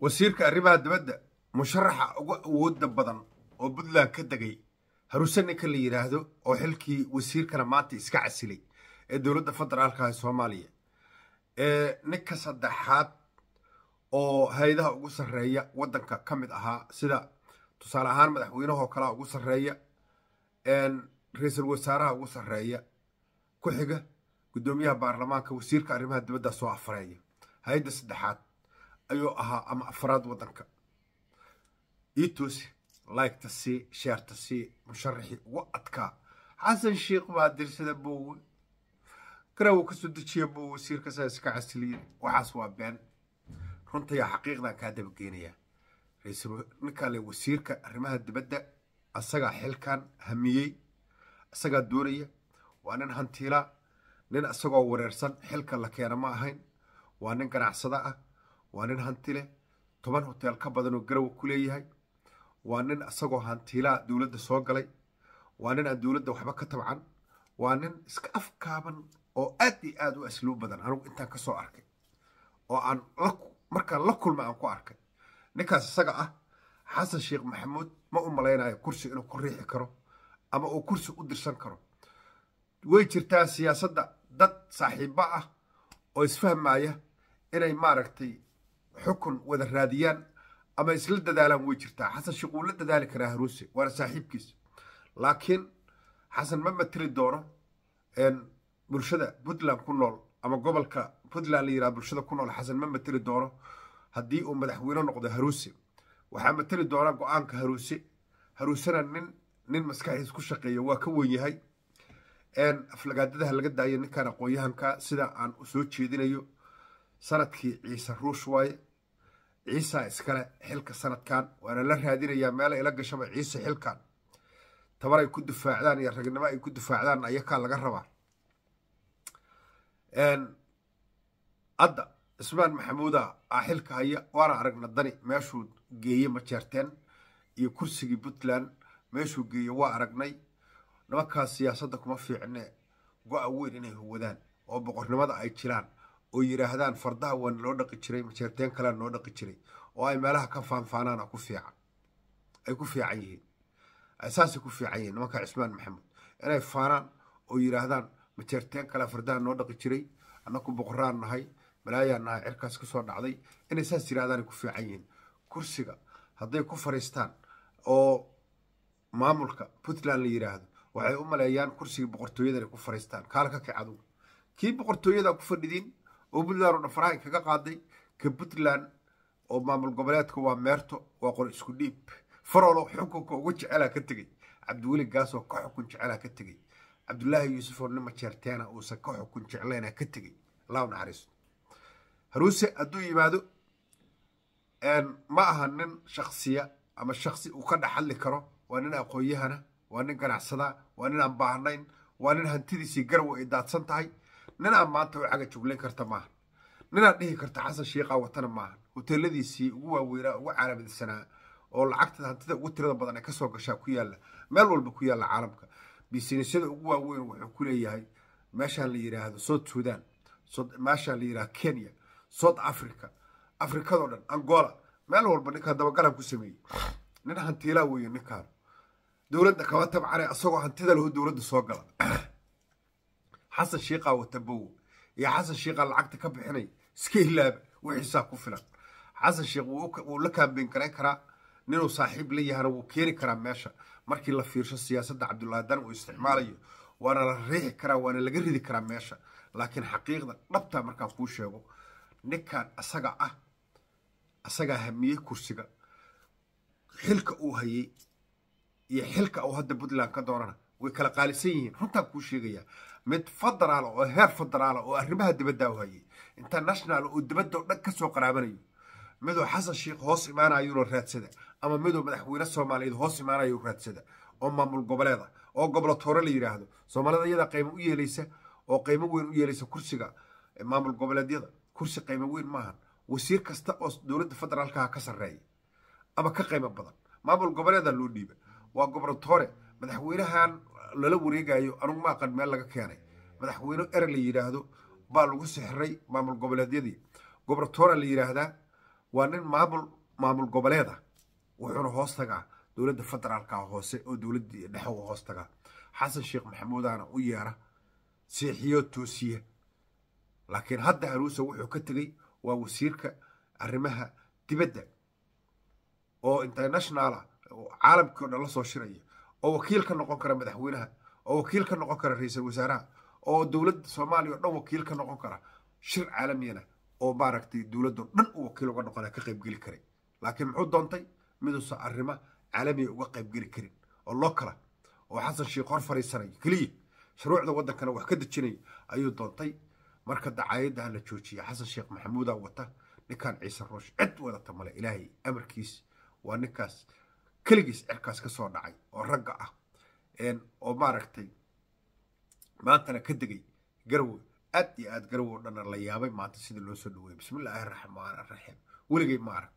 wasiirka arrimaha dibadda musharaxa uga awoodda badan oo puntland ka degay harusanninka la yidhaahdo oo xilkii wasiirkana maanta iska casilay ee dowladda federaalka ee soomaaliya ninka saddexaad oo hay-adaha ugu sarreeya waddanka ka mid ahaa sida tusaale ahaan madaxweynahoo kalaa ugu sarreeya ra-iisul wasaaraha ugu sarreeya ku xiga guddoomiyaha baarlamaanka wasiirka arrimaha dibadda soo afareeya hay-adda saddexaad ayuu ahaa ama afraad waddanka ii toosi laygta sii sheerta sii musharaxii ugu adkaa xasan sheikh baa dirsada boowe garow kasoo dejiya buu wasiirkasaa iska casiliyey waxaas waa been runtayaa xaqiiqdaa kaa dabageenayaa ninkaale wasiirka arrimaha dibadda asagaa xilkan hamiyey isagaa doonaya waa nin hantiila nin isagoo wareersan xilka la keena ma ahayn waa nin ganacsada ah waa nin hanti leh toban hoteel ka badan garowa ku leeyahay waa nin isagoo hantiilaa dowladda soo galay waa nin aan dowladda waxba ka tabcan waa nin iska afkaaban oo aad iyo aada u asluub badan anigu intaan ka soo arkay oo aan markaan la kulma aan ku arkay ninkaas isaga ah xasan sheekh maxamuud ma u malaynayo kursi inuu ku riixi karo ama uu kursi u dirsan karo way jirtaa siyaasadda dad saaxiibo ah oo isfahmaya inay maaragtay xukun wada raadiyaan ama isla dadaalaan way jirtaa xasan shuquulla dadaali karaa haruuse waana saaxiibkiis laakiin xasan ma mateli doono bulshada puntland ku nool ama gobolka puntland la yidhaha bulshada ku nool xasan ma mateli doono haddii uu madaxweyne noqdo haruuse waxaa mateli doona go-aanka haruuse haruusena nin nin maskaxiis ku shaqeeya waa ka weyn yahay aflagaadadaha laga daayo ninkaan aqoon-yahanka sida aan usoo jeedinayo sanadkii ciise ruush waaye ciisa iskale xilka sanadkan waana la raadinayaa meela ila gashaba ciise xilkan tabar ay ku dufaacdaan iyo ragnimo ay ku dufaacdaan ayakaa laga rabaa adda cismaan maxamuuda a ah xilka haya waana aragna dani meeshuu geeye majeerteen iyo kursigii puntland meeshuu geeyey waa aragnay nimankaas siyaasadda kuma fiicne go-a weyn inay huwadaan oo boqornimada ay jiraan oo yidhaahdaan fardaha waa naloo dhaqi jiray majeerteen kalea noo dhaqi jiray oo ay meelaha ka faanfaanaana ku fiican ay ku fiican yihiin saasay ku fiican yihiin nimanka cismaan maxamuud inay faanaan oo yidhaahdaan majeerteen kalea fardaha noo dhaqi jiray annaku boqoraan nahay malaayaan nahay cirkaas ka dhacday inay saas yidhahdaanay ku fiican yihiin kursiga hadday ku fariistaan oo maamulka puntland la yidhaahdo waxay u maleeyaan kursigii boqortooyada inay ku fadhiistaan kaalka kicadu kii boqortooyada ku fadhidiin oo puntland oo dhan faraha kaga qaaday ka puntland oo maamul goboleedka waa meerto waa qor isku dhiib faroloo xukunka uga jecelaa ka tegey cabdiweli gaasoo ka xukun jecelaa ka tegey cabdulaahi yuusuf oo nima jeerteena uusan ka xukun jeclayna ka tegey allahu naxariisto haruuse hadduu yimaado ma aha nin shaksiya ama shaksi uu ka dhex hadli karo waa nin aqoon waa nin ganacsada waa nin aan baahnayn waa nin hantidiisii garaw ay daadsan tahay ninaad maanta u caga juglayn karta maaha ninaad dhihi karta xasan shiikhaa watana maaha hoteeladiisii ugu waaweynaa ugu caalamidsanaa oo lacagta hantida ugu tirada badan ee kasoo gashaa ku yaalla meel walba ku yaalla caalamka bisinesyada ugu waaweyn wuxuu kuleeyahay meeshaan la yidhaahdo south sudan meeshaan la yidhahdo kenya south africa afrikadoo dhan angola meel walba ninkaa dabagalan ku sameeyey nin hantiilaa weeye ninkaan dowladda kama tabcanay asagoo hantida leho dowladda soo gala xasan shiiqaa watabow iyo xasan shiiqaa lacagta ka bixinay iska ilaaba wixiisaa ku filan xasan shiikh wuu la kaambeyn garayn karaa ninuu saaxiib la yahana wuu keeni karaa meesha markii la fiirsho siyaasadda cabdulaadan uu isticmaalayo waana la riixi karaa waana laga ridi karaa meesha laakiin xaqiiqda dhabtaa markaan kuu sheego ninkan asaga ah asagaa hamiyey kursiga xilka uu hayey iyo xilka uu hadda puntland ka doonana way kala qaalisan yihiin runtaan kuu sheegaya mid federaal oo heer federaal oo arrimaha dibadda hayay international oo dibadda o dhan ka qaraabanayo midoo xasan sheikh hoos imaanayuna raadsada ama midoo madaxweyne soomaaliyeed hoos imaanayo raadsada oo maamul goboleeda oo gobolotoore la yidhaahdo soomaalida iyadaa qaymo u yeelaysa oo qaymo weyn u yeelaysa kursiga maamul goboleedyada kursi qaymo weyn maahan wasiir kasta oo dowladda federaalka ah ka sarreeya ama ka qaymo badan maamul goboleeda loo dhiiba waa gobolotoore madaxweynahan lala wareegayo anugu maaqan meel laga keenay madaxweyne ere la yidhaahdo baa lagu sixiray maamul goboleedyadii gobartoora la yidhaahdaa waa nin maamul maamul goboleeda wuxuuna hoos tagaa dowladda federaalka hoose oo dowladdii dhexe u hoos tagaa xasan sheekh maxamuudaana u yeera seexiyoo toosiya laakiin hadda haruusa wuxuu ka tegay waa wasiirka arrimaha dibadda oo internationala ah, caalamkii o dhan la soo shiraya oo wakiil ka noqon kara madaxweynaha oo wakiil ka noqon kara ra-iisal wasaaraha oo dowladda soomaaliya o dhan wakiil ka noqon kara shir caalamiyana oo maaragtay dowladdao dhan u wakiil uga noqona ka qaybgeli karay laakiin muxuu doontay miduusan arrima caalamiya uga qaybgeli karin oo loo kala oo xasan sheekh hor fariisanay keliya shuruucda waddankana wax ka dejinay ayuu doontay marka dacaayaddaha la joojiya xasan sheekh maxamuudaa wata ninkan ciise roosh cid wadata male ilaahay amarkiis waa ninkaas keligiis cirkaas ka soo dhacay oo ragga ah oo maaragtay maantana ka degay garowe aad iyo aad garowe o dhanna la yaabay maanta sidii loo soo dhaweeyay bismillaahi raxmaan raxiim weligay maarag